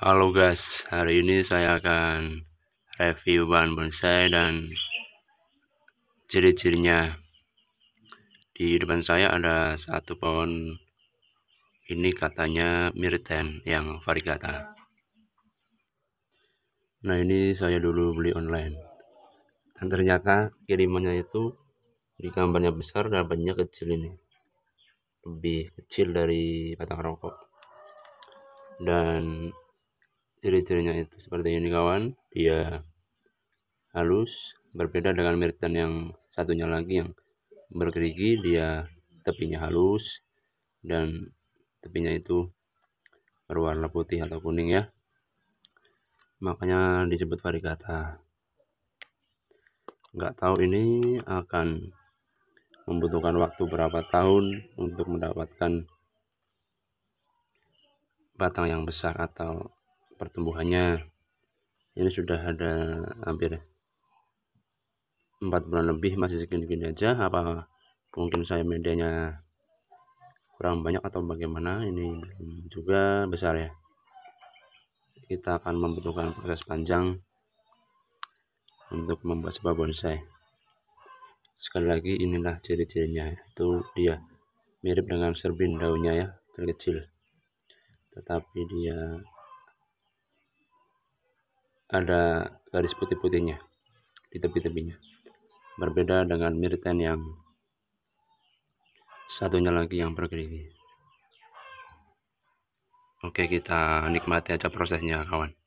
Halo guys, hari ini saya akan review bahan bonsai dan ciri-cirinya. Di depan saya ada satu pohon ini katanya mirten yang varigata. Nah ini saya dulu beli online. Dan ternyata kirimannya itu di gambarnya besar dan banyak kecil ini. Lebih kecil dari batang rokok. Dan ciri-cirinya itu seperti ini kawan dia halus berbeda dengan miritan yang satunya lagi yang bergerigi dia tepinya halus dan tepinya itu berwarna putih atau kuning ya makanya disebut varigata nggak tahu ini akan membutuhkan waktu berapa tahun untuk mendapatkan batang yang besar atau pertumbuhannya ini sudah ada hampir empat bulan lebih masih segini-gini aja apa mungkin saya medianya kurang banyak atau bagaimana ini belum juga besar ya kita akan membutuhkan proses panjang untuk membuat sebuah bonsai sekali lagi inilah ciri-cirinya itu dia mirip dengan serbin daunnya ya terkecil tetapi dia ada garis putih-putihnya di tepi-tepinya berbeda dengan mirten yang satunya lagi yang bergerigi oke kita nikmati aja prosesnya kawan